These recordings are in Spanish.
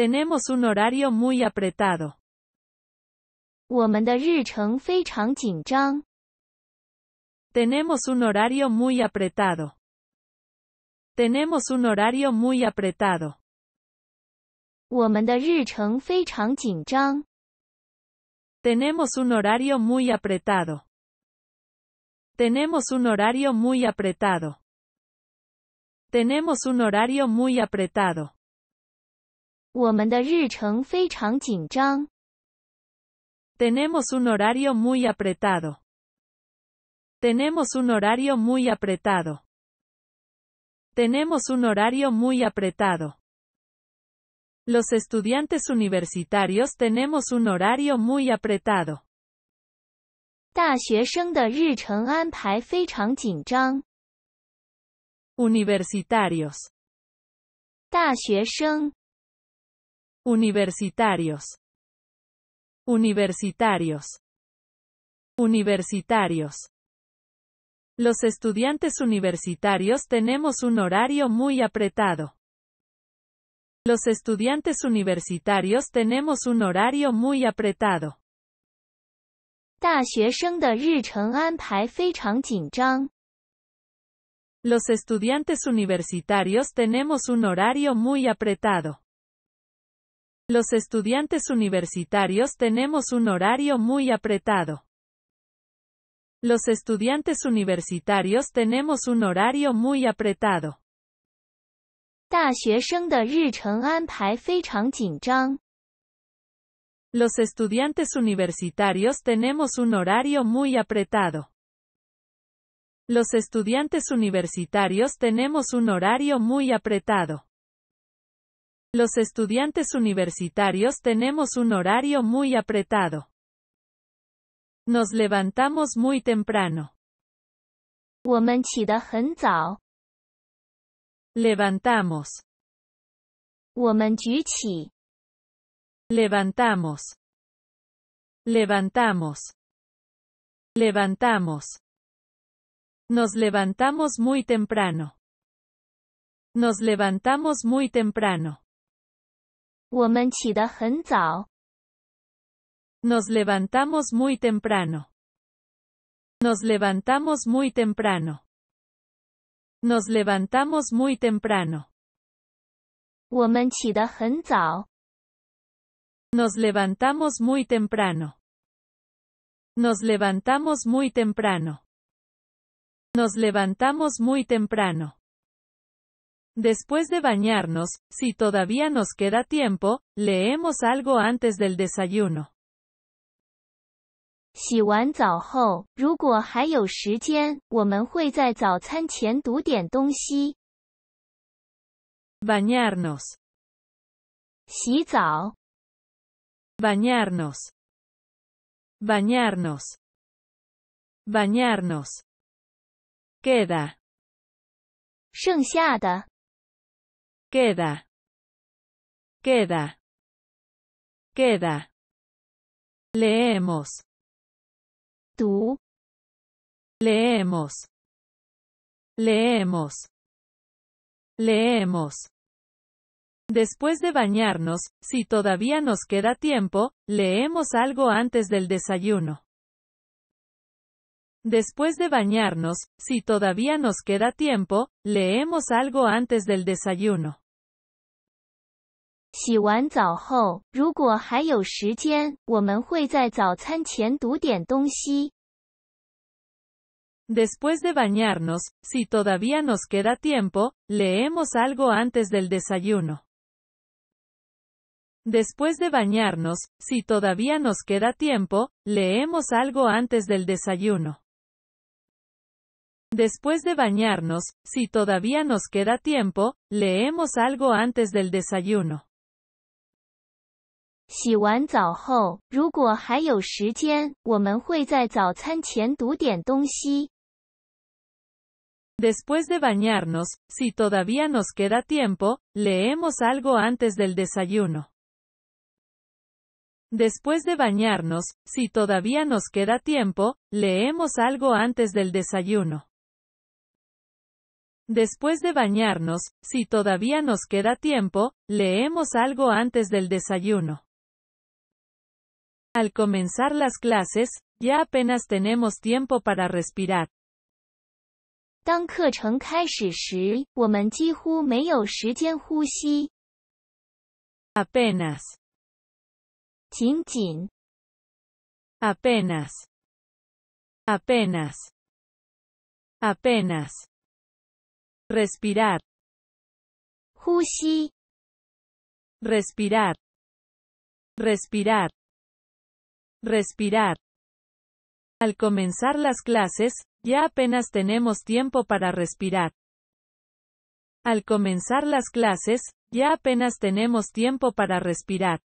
Tenemos un horario muy apretado. Tenemos un horario muy apretado. Tenemos un horario muy apretado. Tenemos un horario muy apretado. Tenemos un horario muy apretado. Tenemos un horario muy apretado. Tenemos un horario muy apretado. Tenemos un horario muy apretado. Tenemos un horario muy apretado. Los estudiantes universitarios tenemos un horario muy apretado. Universitarios. Universitarios. Universitarios. Universitarios. Los estudiantes universitarios tenemos un horario muy apretado. Los estudiantes universitarios tenemos un horario muy apretado. Los estudiantes universitarios tenemos un horario muy apretado. Los estudiantes universitarios tenemos un horario muy apretado. Los estudiantes universitarios tenemos un horario muy apretado. Los estudiantes universitarios tenemos un horario muy apretado. Los estudiantes universitarios tenemos un horario muy apretado. Los estudiantes universitarios tenemos un horario muy apretado. Nos levantamos muy temprano. Levantamos. Levantamos. Levantamos. Levantamos. Nos levantamos muy temprano. Nos levantamos muy temprano. Nos levantamos muy temprano. Nos levantamos muy temprano. Nos levantamos muy temprano. Nos levantamos muy temprano. Nos levantamos muy temprano. Nos levantamos muy temprano. Después de bañarnos, si todavía nos queda tiempo, leemos algo antes del desayuno. Bañarnos. bañarnos. Bañarnos. Bañarnos. Queda. 剩下的 queda, queda, queda. Leemos. Tú. Leemos. Leemos. Leemos. Después de bañarnos, si todavía nos queda tiempo, leemos algo antes del desayuno. Después de bañarnos, si todavía nos queda tiempo, leemos algo antes del desayuno. Después de bañarnos, si todavía nos queda tiempo, leemos algo antes del desayuno. Después de bañarnos, si todavía nos queda tiempo, leemos algo antes del desayuno. Después de bañarnos, si todavía nos queda tiempo, leemos algo antes del desayuno. Después de bañarnos, si todavía nos queda tiempo, leemos algo antes del desayuno. Después de bañarnos, si todavía nos queda tiempo, leemos algo antes del desayuno. Después de bañarnos, si todavía nos queda tiempo, leemos algo antes del desayuno. Al comenzar las clases, ya apenas tenemos tiempo para respirar. Apenas. Apenas respirar, respirar, respirar, respirar. Al comenzar las clases, ya apenas tenemos tiempo para respirar. Al comenzar las clases, ya apenas tenemos tiempo para respirar.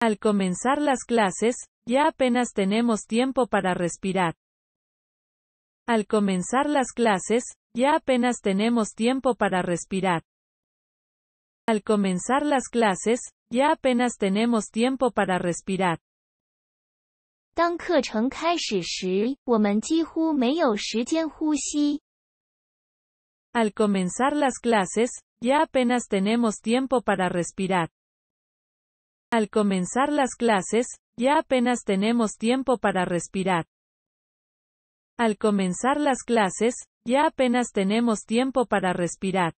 Al comenzar las clases, ya apenas tenemos tiempo para respirar. Al comenzar las clases, ya apenas tenemos tiempo para respirar. Al comenzar las clases, ya apenas tenemos tiempo para respirar. Al comenzar las clases, ya apenas tenemos tiempo para respirar. Al comenzar las clases, ya apenas tenemos tiempo para respirar. Al comenzar las clases, ya apenas tenemos tiempo para respirar.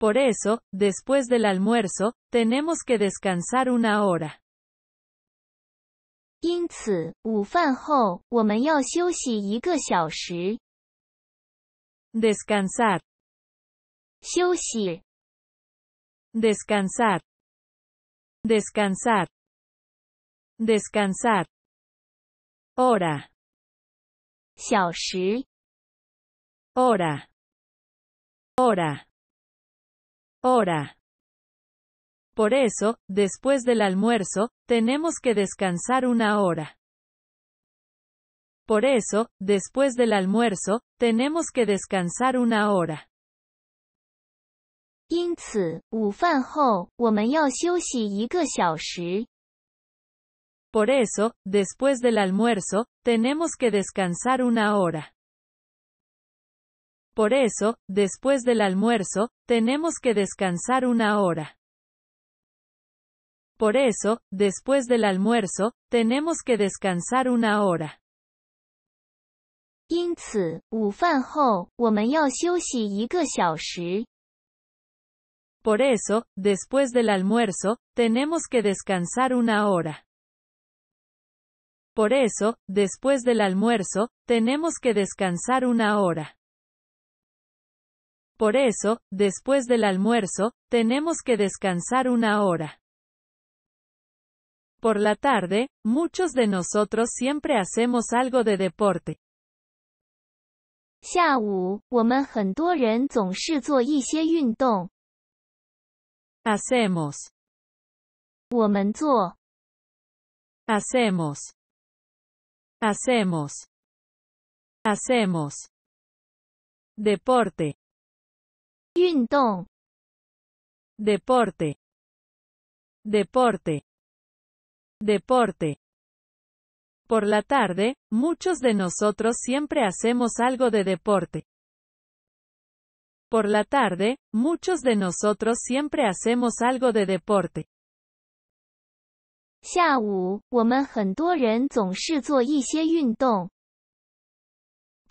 Por eso, después del almuerzo, tenemos que descansar una hora. Descansar. Descansar. Descansar. Descansar. Hora. 小时 hora, hora, hora. Por eso, después del almuerzo, tenemos que descansar una hora. Por eso, después del almuerzo, tenemos que descansar una hora. Por eso, después del almuerzo, tenemos que descansar una hora. Por eso, después del almuerzo, tenemos que descansar una hora. Por eso, después del almuerzo, tenemos que descansar una hora. Por eso, después del almuerzo, tenemos que descansar una hora. Por eso, después del almuerzo, tenemos que descansar una hora. Por eso, después del almuerzo, tenemos que descansar una hora. Por la tarde, muchos de nosotros siempre hacemos algo de deporte. Hacemos. Hacemos. Hacemos. Hacemos. Deporte. Quinto. Deporte. Deporte. Deporte. Por la tarde, muchos de nosotros siempre hacemos algo de deporte. Por la tarde, muchos de nosotros siempre hacemos algo de deporte.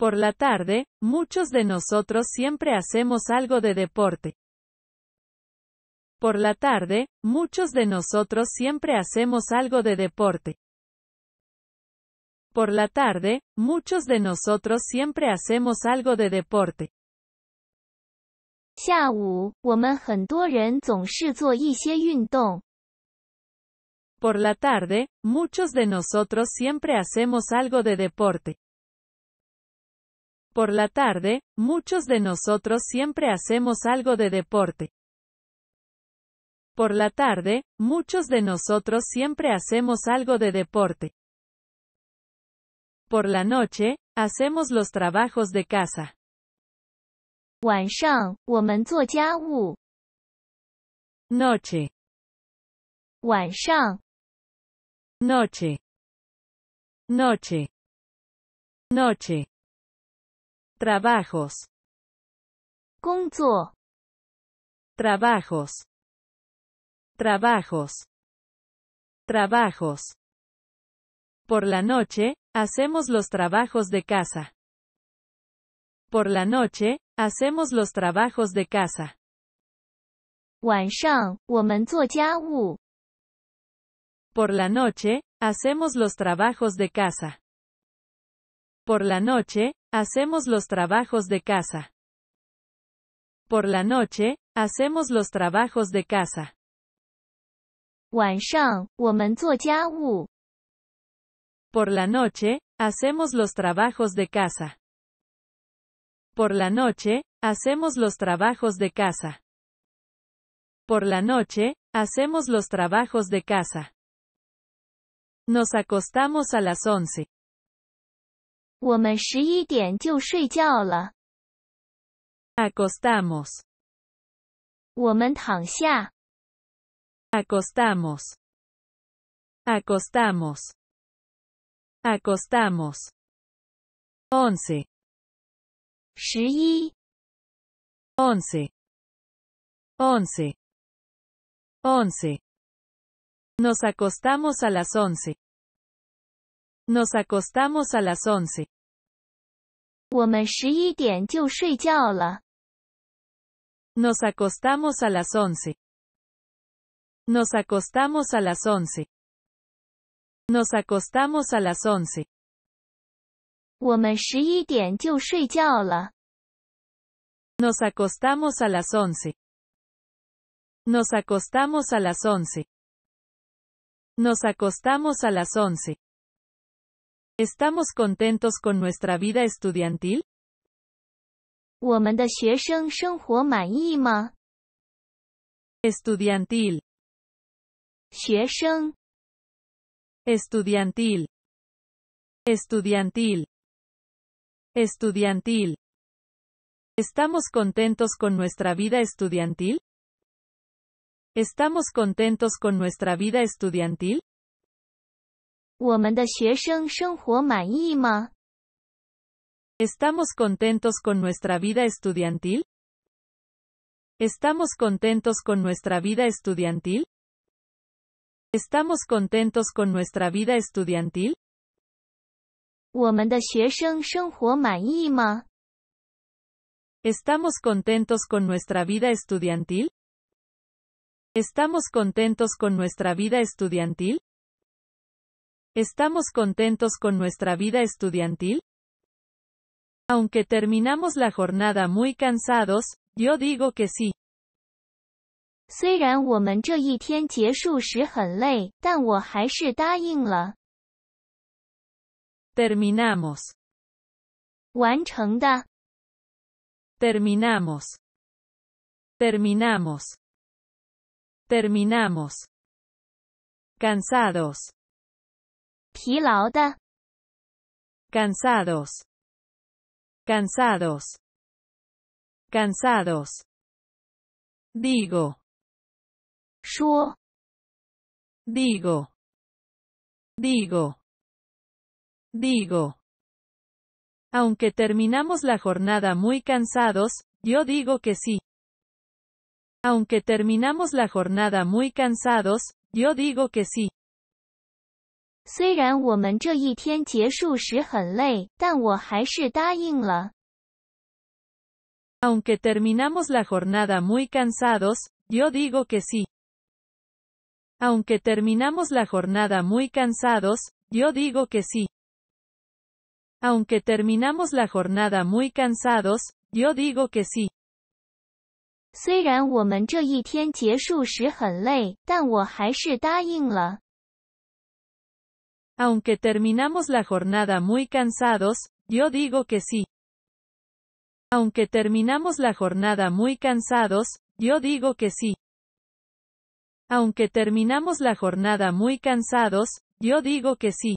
Por la tarde, muchos de nosotros siempre hacemos algo de deporte. Por la tarde, muchos de nosotros siempre hacemos algo de deporte. Por la tarde, muchos de nosotros siempre hacemos algo de deporte. Por la tarde, muchos de nosotros siempre hacemos algo de deporte. Por la tarde, muchos de nosotros siempre hacemos algo de deporte. Por la tarde, muchos de nosotros siempre hacemos algo de deporte. Por la noche, hacemos los trabajos de casa. Noche noche, noche, noche. Trabajos. trabajos, trabajos, trabajos. Por la noche, hacemos los trabajos de casa. Por la noche, hacemos los trabajos de casa. Por la noche, hacemos los trabajos de casa. Por la noche, hacemos los trabajos de casa. Por la noche, hacemos los trabajos de casa. Por la noche, hacemos los trabajos de casa. Por la noche, hacemos los trabajos de casa. Por la noche, hacemos los trabajos de casa. Nos acostamos a las 11. 我们十一点就睡觉了。Acostamos. 我们躺下。Acostamos. Acostamos. Acostamos. 11. 11. 11. 11. Nos acostamos a las once. Nos acostamos a las once. Nos acostamos a las once. Nos acostamos a las once. Nos acostamos a las once. Nos acostamos a las once. Nos acostamos a las once. Nos acostamos a las 11. ¿Estamos contentos con nuestra vida estudiantil? Estudiantil. Estudiantil. Estudiantil. Estudiantil. ¿Estamos contentos con nuestra vida estudiantil? ¿Estamos contentos con nuestra vida estudiantil? ¿Estamos contentos con nuestra vida estudiantil? ¿Estamos contentos con nuestra vida estudiantil? ¿Estamos contentos con nuestra vida estudiantil? ¿Estamos contentos con nuestra vida estudiantil? ¿Estamos contentos con nuestra vida estudiantil? ¿Estamos contentos con nuestra vida estudiantil? Aunque terminamos la jornada muy cansados, yo digo que sí. Terminamos. Terminamos. Terminamos. Terminamos. Cansados. Cansados. Cansados. Cansados. Digo. Digo. Digo. Digo. Aunque terminamos la jornada muy cansados, yo digo que sí. Aunque terminamos la jornada muy cansados, yo digo que sí. Aunque terminamos la jornada muy cansados, yo digo que sí. Aunque terminamos la jornada muy cansados, yo digo que sí. Aunque terminamos la jornada muy cansados, yo digo que sí. Aunque terminamos la jornada muy cansados, yo digo que sí. Aunque terminamos la jornada muy cansados, yo digo que sí. Aunque terminamos la jornada muy cansados, yo digo que sí.